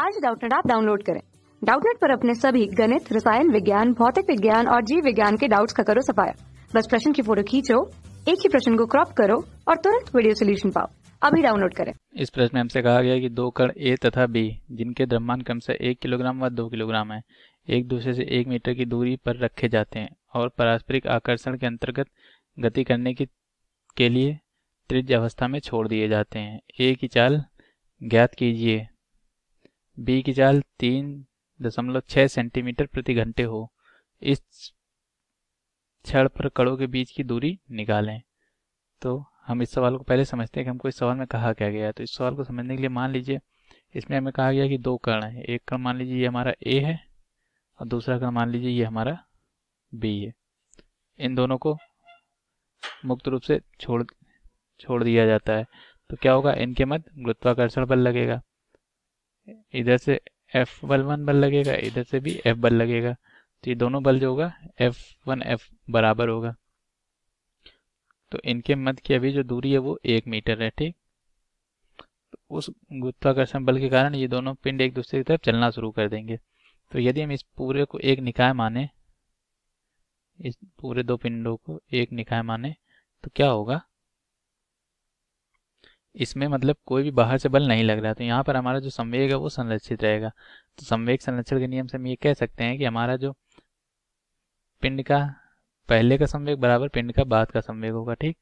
आज डाउटनेट आप डाउनलोड करें डाउटनेट पर अपने सभी गणित रसायन विज्ञान भौतिक विज्ञान और जीव विज्ञान के डाउट्स का करो सफाया बस प्रश्न की फोटो खींचो एक ही प्रश्न को क्रॉप करो और तुरंत वीडियो सोल्यूशन पाओ अभी डाउनलोड करें इस प्रश्न में हमसे कहा गया कि दो कण ए तथा बी जिनके द्रव्यमान क्रम से एक किलोग्राम व दो किलोग्राम है एक दूसरे से एक मीटर की दूरी पर रखे जाते हैं और पारस्परिक आकर्षण के अंतर्गत गति करने की के लिए त्रिज अवस्था में छोड़ दिए जाते हैं एक ही चाल ज्ञात कीजिए बी की चाल तीन दशमलव छः सेंटीमीटर प्रति घंटे हो इस क्षण पर कड़ों के बीच की दूरी निकालें तो हम इस सवाल को पहले समझते हैं कि हमको इस सवाल में कहा क्या गया है तो इस सवाल को समझने के लिए मान लीजिए इसमें हमें कहा गया कि दो कर्ण हैं एक कर्ण मान लीजिए ये हमारा ए है और दूसरा कर्ण मान लीजिए ये हमारा बी है इन दोनों को मुक्त रूप से छोड़ छोड़ दिया जाता है तो क्या होगा इनके मध्य गुरुत्वाकर्षण बल लगेगा इधर से एफ बल वन बल लगेगा इधर से भी एफ बल लगेगा तो ये दोनों बल जो होगा एफ वन एफ बराबर होगा तो इनके मध्य की अभी जो दूरी है वो एक मीटर है ठीक तो उस गुरुत्वाकर्षण बल के कारण ये दोनों पिंड एक दूसरे की तरफ चलना शुरू कर देंगे तो यदि हम इस पूरे को एक निकाय माने इस पूरे दो पिंडों को एक निकाय माने तो क्या होगा इसमें मतलब कोई भी बाहर से बल नहीं लग रहा तो यहाँ पर हमारा जो संवेग है वो संरक्षित रहेगा तो संवेग संरक्षण के नियम से हम ये कह सकते हैं कि हमारा जो पिंड का पहले का संवेग बराबर पिंड का बाद का संवेग होगा ठीक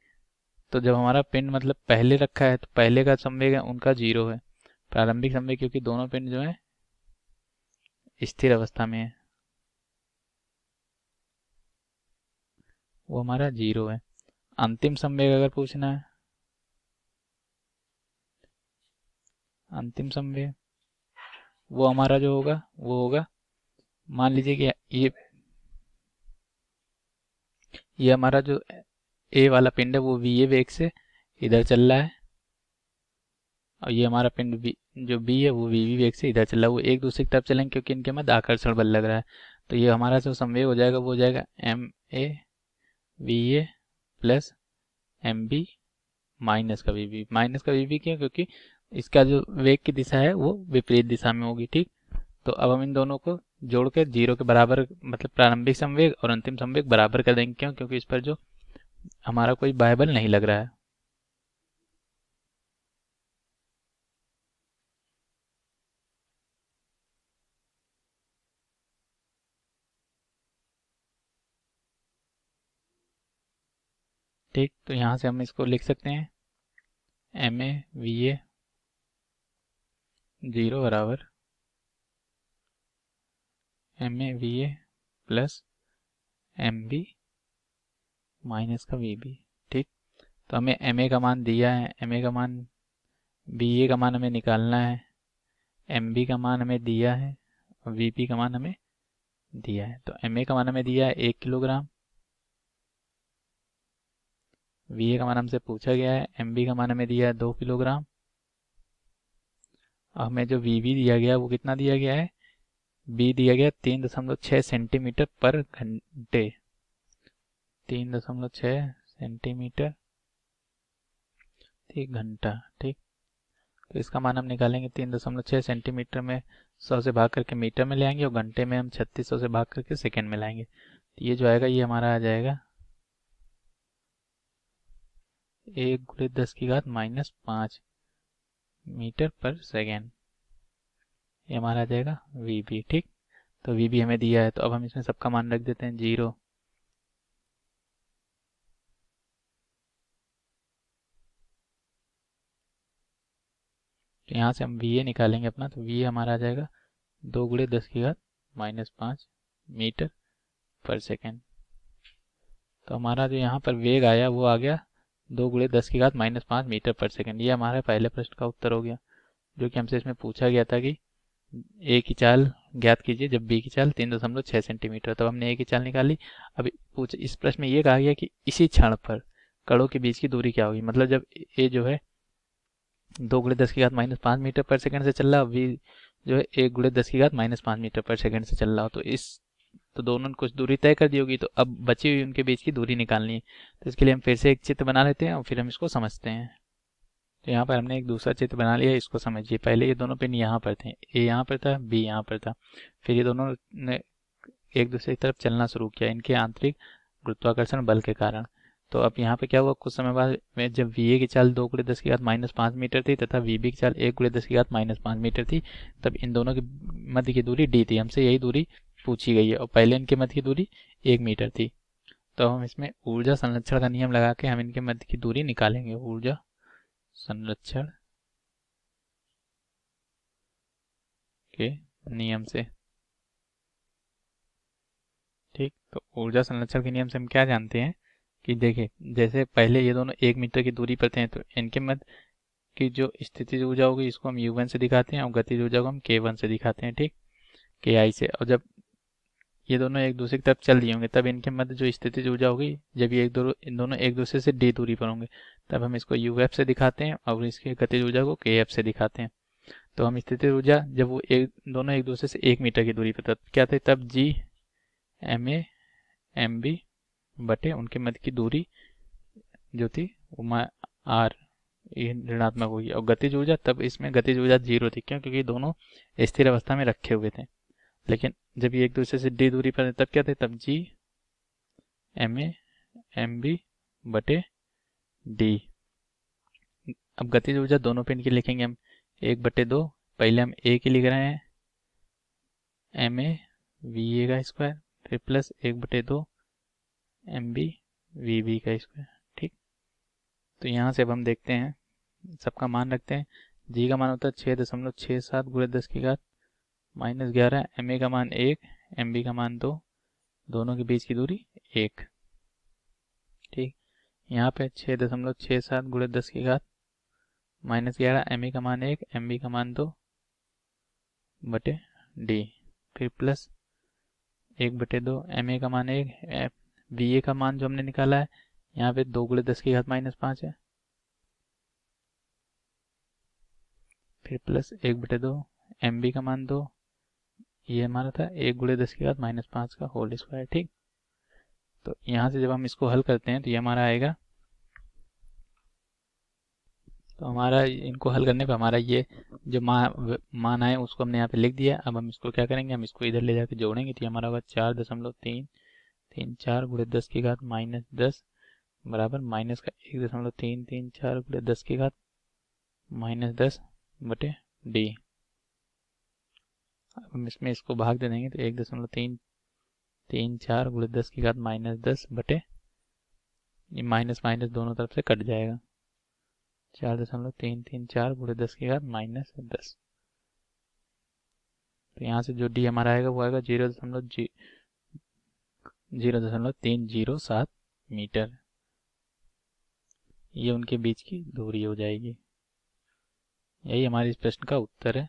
तो जब हमारा पिंड मतलब पहले रखा है तो पहले का संवेग है उनका जीरो है प्रारंभिक संवेग क्योंकि दोनों पिंड जो है स्थिर अवस्था में है वो हमारा जीरो है अंतिम संवेग अगर पूछना है अंतिम समवय वो हमारा जो होगा वो होगा मान लीजिए कि ये ये हमारा जो ए वाला पिंड है वो वी ए वेग से इधर चल रहा है और ये हमारा पिंड बी जो बी है वो वी वी वेग से इधर चल रहा है वो एक दूसरे की तरफ चलेंगे क्योंकि इनके मध्य आकर्षण बल लग रहा है तो ये हमारा जो संवेग हो जाएगा वो हो जाएगा m a v a plus m b minus का वी बी माइनस का वी बी क्यों क्योंकि इसका जो वेग की दिशा है वो विपरीत दिशा में होगी ठीक तो अब हम इन दोनों को जोड़ के जीरो के बराबर मतलब प्रारंभिक संवेग और अंतिम संवेग बराबर कर देंगे क्यों क्योंकि इस पर जो हमारा कोई बाइबल नहीं लग रहा है ठीक तो यहां से हम इसको लिख सकते हैं m a v a zero बराबर m a v a plus m b minus का वी बी ठीक तो हमें एम ए का मान दिया है एम ए का मान बी ए का मान हमें निकालना है एम बी का मान हमें दिया है और वी पी का मान हमें दिया है तो एम ए का मान हमें दिया है एक किलोग्राम वी ए का मान हमसे पूछा गया है एम बी का मान हमें दिया है दो किलोग्राम हमें जो वी दिया गया वो कितना दिया गया है बी दिया गया तीन दशमलव छः सेंटीमीटर पर घंटे तीन दशमलव छः सेंटीमीटर ठीक घंटा ठीक तो इसका मान हम निकालेंगे तीन दशमलव छः सेंटीमीटर में सौ से भाग करके मीटर में ले आएंगे और घंटे में हम छत्तीस सौ से भाग करके सेकेंड में लाएंगे तो ये जो आएगा ये हमारा आ जाएगा एक गुड़े दस की घात माइनस पाँच मीटर पर सेकेंड ये हमारा आ जाएगा वी बी ठीक तो वी बी हमें दिया है तो अब हम इसमें सबका मान रख देते हैं जीरो तो यहाँ से हम वी ए निकालेंगे अपना तो वी ए हमारा आ जाएगा दो गुड़े दस की घात माइनस पाँच मीटर पर सेकेंड तो हमारा जो यहाँ पर वेग आया वो आ गया दो गुड़े दस की घात माइनस पाँच मीटर पर सेकंड ये हमारे पहले प्रश्न का उत्तर हो गया जो कि हमसे इसमें पूछा गया था कि ए की चाल ज्ञात कीजिए जब बी की चाल तीन दशमलव छः सेंटीमीटर तब हमने ए की चाल निकाली अब पूछ इस प्रश्न में ये कहा गया कि इसी क्षण पर कड़ों के बीच की दूरी क्या होगी मतलब जब ए जो है दो गुड़े दस की घात माइनस पाँच मीटर पर सेकंड से चल रहा है बी जो है एक गुड़े दस की घात माइनस पाँच मीटर पर सेकंड से चल रहा हो तो इस तो दोनों ने कुछ दूरी तय कर दी होगी तो अब बची हुई उनके बीच की दूरी निकालनी है तो इसके लिए हम फिर से एक चित्र बना लेते हैं और फिर हम इसको समझते हैं तो यहाँ पर हमने एक दूसरा चित्र बना लिया इसको समझिए पहले ये दोनों पिन यहाँ पर थे ए यहाँ पर था बी यहाँ पर था फिर ये दोनों ने एक दूसरे की तरफ चलना शुरू किया इनके आंतरिक गुरुत्वाकर्षण बल के कारण तो अब यहाँ पे क्या हुआ कुछ समय बाद में जब वी ए की चाल दो गुड़े दस की घात माइनस पाँच मीटर थी तथा वी बी की चाल एक गुड़े दस की घात माइनस पाँच मीटर थी तब इन दोनों के मध्य की दूरी डी थी हमसे यही दूरी पूछी गई है और पहले इनके मध्य की दूरी एक मीटर थी तो हम इसमें ऊर्जा संरक्षण का नियम लगा के हम इनके मध्य की दूरी निकालेंगे ऊर्जा संरक्षण के नियम से ठीक तो ऊर्जा संरक्षण के नियम से हम क्या जानते हैं कि देखिए जैसे पहले ये दोनों एक मीटर की दूरी पर थे तो इनके मध्य की जो स्थिति ऊर्जा होगी इसको हम यू वन से दिखाते हैं और गतिज ऊर्जा को हम के वन से दिखाते हैं ठीक के आई से और जब ये दोनों एक दूसरे की तरफ चल दिए होंगे तब इनके मध्य जो स्थिति ऊर्जा होगी जब ये एक दो इन दोनों एक दूसरे से डी दूरी पर होंगे तब हम इसको यू एफ से दिखाते हैं और इसके गतिज ऊर्जा को के एफ से दिखाते हैं तो हम स्थिति ऊर्जा जब वो एक दोनों एक दूसरे से एक मीटर की दूरी पर तब क्या थे तब G m a m b बटे उनके मध्य की दूरी जो थी वो आर ये ऋणात्मक होगी और गतिज ऊर्जा तब इसमें गतिज ऊर्जा जीरो थी क्यों क्योंकि दोनों स्थिर अवस्था में रखे हुए थे लेकिन जब ये एक दूसरे से डी दूरी पर है तब क्या थे तब G m a m b बटे डी अब गतिज ऊर्जा दोनों पिन की लिखेंगे हम एक बटे दो पहले हम ए की लिख रहे हैं एम ए वी ए का स्क्वायर फिर प्लस एक बटे दो एम बी वी बी का स्क्वायर ठीक तो यहाँ से अब हम देखते हैं सबका मान रखते हैं जी का मान होता है छः दशमलव छः सात गुड़े दस की घात माइनस ग्यारह एम का मान एक एम बी का मान दो दोनों के बीच की दूरी एक ठीक यहाँ पे छः दशमलव छः सात गुड़े दस की घात माइनस ग्यारह एम का मान एक एम का मान दो बटे डी फिर प्लस एक बटे दो एम ए का मान एक बी ए का मान जो हमने निकाला है यहाँ पे दो गुड़े दस की घात माइनस पाँच है फिर प्लस एक बटे दो एम बी का मान दो ये हमारा था एक गुड़े दस के बाद माइनस पाँच का होल स्क्वायर ठीक तो यहाँ से जब हम इसको हल करते हैं तो ये हमारा आएगा तो हमारा इनको हल करने पर हमारा ये जो मा, मान आए उसको हमने यहाँ पे लिख दिया अब हम इसको क्या करेंगे हम इसको इधर ले जाकर जोड़ेंगे तो ये हमारा होगा चार दशमलव तीन तीन चार गुड़े दस की घात माइनस दस बराबर माइनस का एक दशमलव तीन तीन चार गुड़े दस की घात माइनस दस बटे डी हम इसमें इसको भाग दे देंगे तो एक दशमलव तीन तीन चार गुड़े दस की घात माइनस दस बटे ये माइनस माइनस दोनों तरफ से कट जाएगा चार दशमलव तीन तीन चार गुड़े दस की घात माइनस दस तो यहाँ से जो डी हमारा आएगा वो आएगा जीरो दशमलव जीरो दशमलव तीन जीरो सात मीटर ये उनके बीच की दूरी हो जाएगी यही हमारे इस प्रश्न का उत्तर है